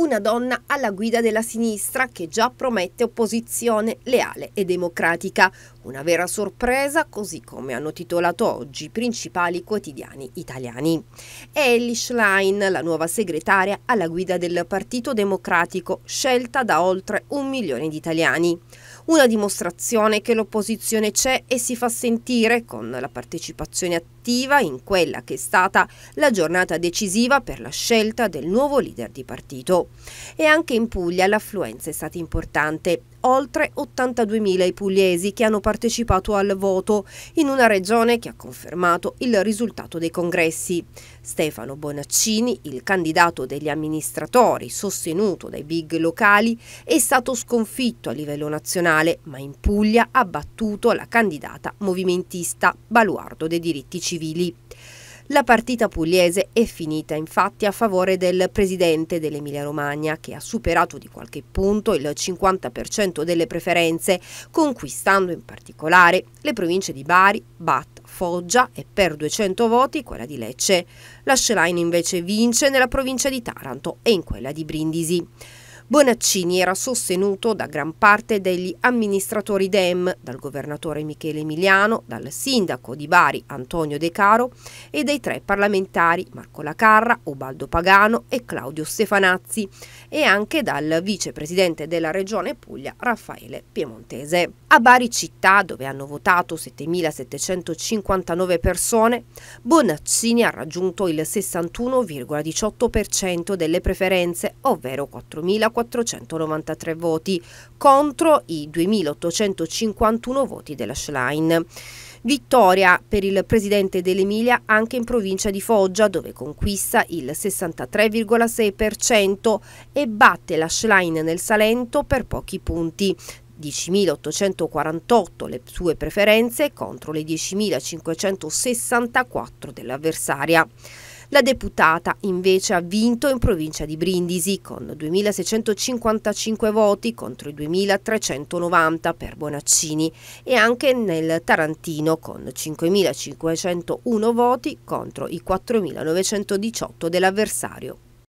una donna alla guida della sinistra che già promette opposizione leale e democratica. Una vera sorpresa, così come hanno titolato oggi i principali quotidiani italiani. È Ellie Schlein, la nuova segretaria alla guida del Partito Democratico, scelta da oltre un milione di italiani. Una dimostrazione che l'opposizione c'è e si fa sentire con la partecipazione attiva in quella che è stata la giornata decisiva per la scelta del nuovo leader di partito. E anche in Puglia l'affluenza è stata importante. Oltre 82.000 i pugliesi che hanno partecipato al voto in una regione che ha confermato il risultato dei congressi. Stefano Bonaccini, il candidato degli amministratori sostenuto dai big locali, è stato sconfitto a livello nazionale, ma in Puglia ha battuto la candidata movimentista Baluardo dei diritti civili. La partita pugliese è finita infatti a favore del presidente dell'Emilia Romagna che ha superato di qualche punto il 50% delle preferenze, conquistando in particolare le province di Bari, Bat, Foggia e per 200 voti quella di Lecce. La Schlein invece vince nella provincia di Taranto e in quella di Brindisi. Bonaccini era sostenuto da gran parte degli amministratori DEM, dal governatore Michele Emiliano, dal sindaco di Bari Antonio De Caro e dai tre parlamentari Marco Lacarra, Ubaldo Pagano e Claudio Stefanazzi e anche dal vicepresidente della regione Puglia Raffaele Piemontese. A Bari città, dove hanno votato 7.759 persone, Bonaccini ha raggiunto il 61,18% delle preferenze, ovvero 4.400 493 voti contro i 2.851 voti della Schlein. Vittoria per il presidente dell'Emilia anche in provincia di Foggia dove conquista il 63,6% e batte la Schlein nel Salento per pochi punti, 10.848 le sue preferenze contro le 10.564 dell'avversaria. La deputata invece ha vinto in provincia di Brindisi con 2.655 voti contro i 2.390 per Bonaccini e anche nel Tarantino con 5.501 voti contro i 4.918 dell'avversario.